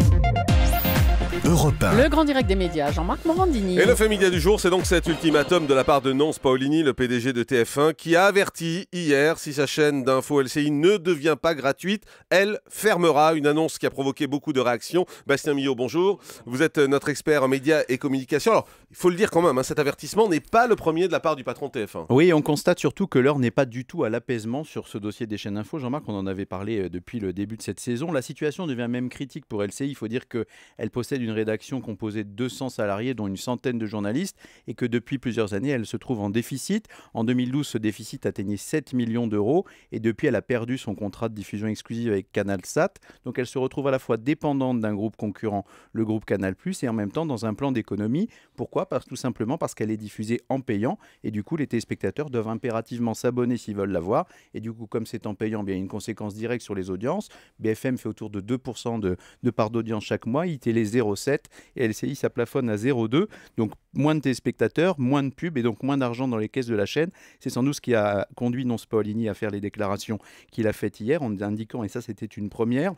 you Le grand direct des médias, Jean-Marc Morandini. Et le fait média du jour, c'est donc cet ultimatum de la part de Nonce Paolini, le PDG de TF1, qui a averti hier si sa chaîne d'info LCI ne devient pas gratuite, elle fermera. Une annonce qui a provoqué beaucoup de réactions. Bastien Millot, bonjour. Vous êtes euh, notre expert en médias et communication. Alors, il faut le dire quand même, hein, cet avertissement n'est pas le premier de la part du patron TF1. Oui, on constate surtout que l'heure n'est pas du tout à l'apaisement sur ce dossier des chaînes info. Jean-Marc, on en avait parlé euh, depuis le début de cette saison. La situation devient même critique pour LCI. Il faut dire qu'elle possède une rédaction composée de 200 salariés, dont une centaine de journalistes, et que depuis plusieurs années, elle se trouve en déficit. En 2012, ce déficit atteignait 7 millions d'euros, et depuis, elle a perdu son contrat de diffusion exclusive avec CanalSat. Donc elle se retrouve à la fois dépendante d'un groupe concurrent, le groupe Canal+, et en même temps dans un plan d'économie. Pourquoi Parce, Tout simplement parce qu'elle est diffusée en payant, et du coup, les téléspectateurs doivent impérativement s'abonner s'ils veulent la voir, et du coup, comme c'est en payant, eh bien, il y a une conséquence directe sur les audiences. BFM fait autour de 2% de, de part d'audience chaque mois, ITL 0,5%, et LCI, ça plafonne à 0,2. Donc moins de téléspectateurs, moins de pubs et donc moins d'argent dans les caisses de la chaîne. C'est sans doute ce qui a conduit Non Spolini à faire les déclarations qu'il a faites hier en indiquant, et ça c'était une première,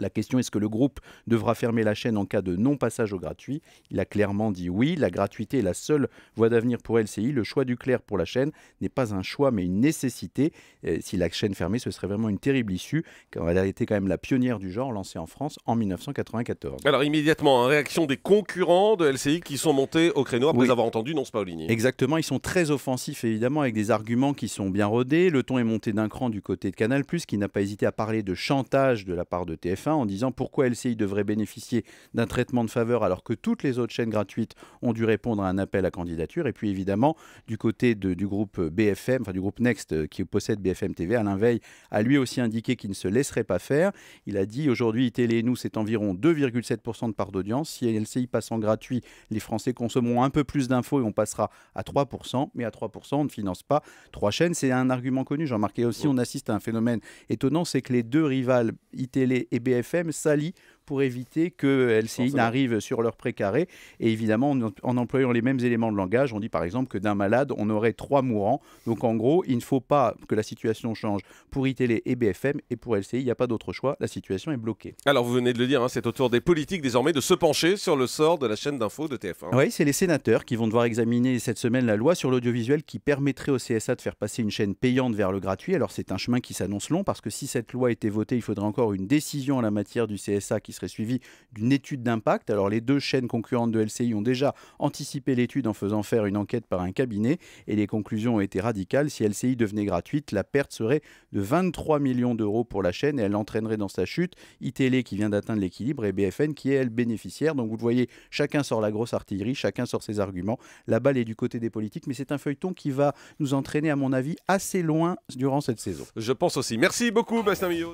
la question est-ce que le groupe devra fermer la chaîne en cas de non-passage au gratuit Il a clairement dit oui. La gratuité est la seule voie d'avenir pour LCI. Le choix du clair pour la chaîne n'est pas un choix mais une nécessité. Euh, si la chaîne fermait, ce serait vraiment une terrible issue car elle a été quand même la pionnière du genre lancée en France en 1994. Alors immédiatement, en hein, réaction des concurrents de LCI qui sont montés au créneau après avoir entendu Non Spaolini. Exactement, ils sont très offensifs évidemment avec des arguments qui sont bien rodés. Le ton est monté d'un cran du côté de Canal+, qui n'a pas hésité à parler de chantage de la part de TF en disant pourquoi LCI devrait bénéficier d'un traitement de faveur alors que toutes les autres chaînes gratuites ont dû répondre à un appel à candidature. Et puis évidemment, du côté du groupe BFM, enfin du groupe Next euh, qui possède BFM TV, Alain Veil a lui aussi indiqué qu'il ne se laisserait pas faire. Il a dit aujourd'hui, Télé et nous, c'est environ 2,7% de part d'audience. Si LCI passe en gratuit, les Français consommeront un peu plus d'infos et on passera à 3%. Mais à 3%, on ne finance pas trois chaînes. C'est un argument connu, j'ai remarqué aussi, on assiste à un phénomène étonnant, c'est que les deux rivales, ITL et BFM, FM Sali pour éviter que LCI n'arrive sur leur précaré. Et évidemment, en, employant les mêmes éléments de langage, on dit par exemple que d'un malade, on aurait trois mourants. Donc en gros, il ne faut pas que la situation change pour ITL et BFM. Et pour LCI, il n'y a pas d'autre choix. La situation est bloquée. Alors vous venez de le dire, hein, c'est au tour des politiques désormais de se pencher sur le sort de la chaîne d'info de TF1. Oui, c'est les sénateurs qui vont devoir examiner cette semaine la loi sur l'audiovisuel qui permettrait au CSA de faire passer une chaîne payante vers le gratuit. Alors c'est un chemin qui s'annonce long parce que si cette loi était votée, il faudrait encore une décision en la matière du CSA qui serait suivi d'une étude d'impact. Alors les deux chaînes concurrentes de LCI ont déjà anticipé l'étude en faisant faire une enquête par un cabinet et les conclusions ont été radicales. Si LCI devenait gratuite, la perte serait de 23 millions d'euros pour la chaîne et elle entraînerait dans sa chute ITL e, qui vient d'atteindre l'équilibre et BFN qui est elle bénéficiaire. Donc vous le voyez, chacun sort la grosse artillerie, chacun sort ses arguments. La balle est du côté des politiques, mais c'est un feuilleton qui va nous entraîner à mon avis assez loin durant cette saison. Je pense aussi. Merci beaucoup Bastien